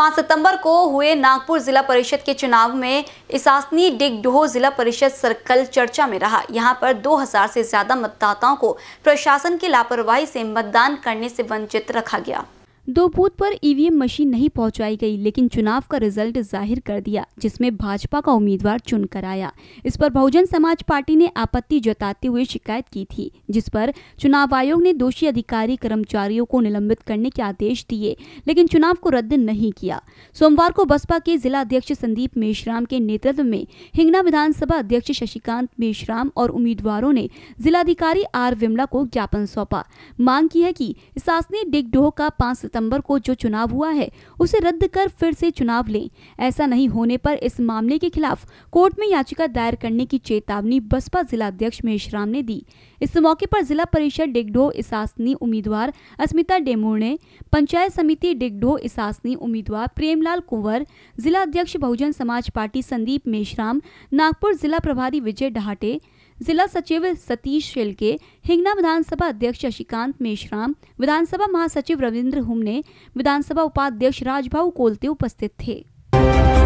पाँच सितंबर को हुए नागपुर जिला परिषद के चुनाव में इसासनी डिगडोह जिला परिषद सर्कल चर्चा में रहा यहां पर 2000 से ज्यादा मतदाताओं को प्रशासन की लापरवाही से मतदान करने से वंचित रखा गया दो बूथ पर ईवीएम e मशीन नहीं पहुंचाई गई लेकिन चुनाव का रिजल्ट जाहिर कर दिया जिसमें भाजपा का उम्मीदवार चुनकर आया इस पर बहुजन समाज पार्टी ने आपत्ति जताते हुए शिकायत की थी जिस पर चुनाव आयोग ने दोषी अधिकारी कर्मचारियों को निलंबित करने के आदेश दिए लेकिन चुनाव को रद्द नहीं किया सोमवार को बसपा के जिला अध्यक्ष संदीप मेश्राम के नेतृत्व में हिंगना विधानसभा अध्यक्ष शशिकांत मेश्राम और उम्मीदवारों ने जिलाधिकारी आर विमला को ज्ञापन सौंपा मांग की है की शासनीय डिगडोह का पांच सितंबर को जो चुनाव हुआ है उसे रद्द कर फिर से चुनाव लें ऐसा नहीं होने पर इस मामले के खिलाफ कोर्ट में याचिका दायर करने की चेतावनी बसपा जिला अध्यक्ष महेश राम ने दी इस मौके पर जिला परिषद डिगडो इसासनी उम्मीदवार अस्मिता डेमोर ने पंचायत समिति डिगडो इसासनी उम्मीदवार प्रेमलाल कुंवर जिला अध्यक्ष बहुजन समाज पार्टी संदीप मेशराम नागपुर जिला प्रभारी विजय डहाटे जिला सचिव सतीश शेलके हिंगना विधानसभा अध्यक्ष शशिकांत मेश्राम विधानसभा महासचिव रविन्द्र हुमने विधानसभा उपाध्यक्ष राजभाऊ कोलते उपस्थित थे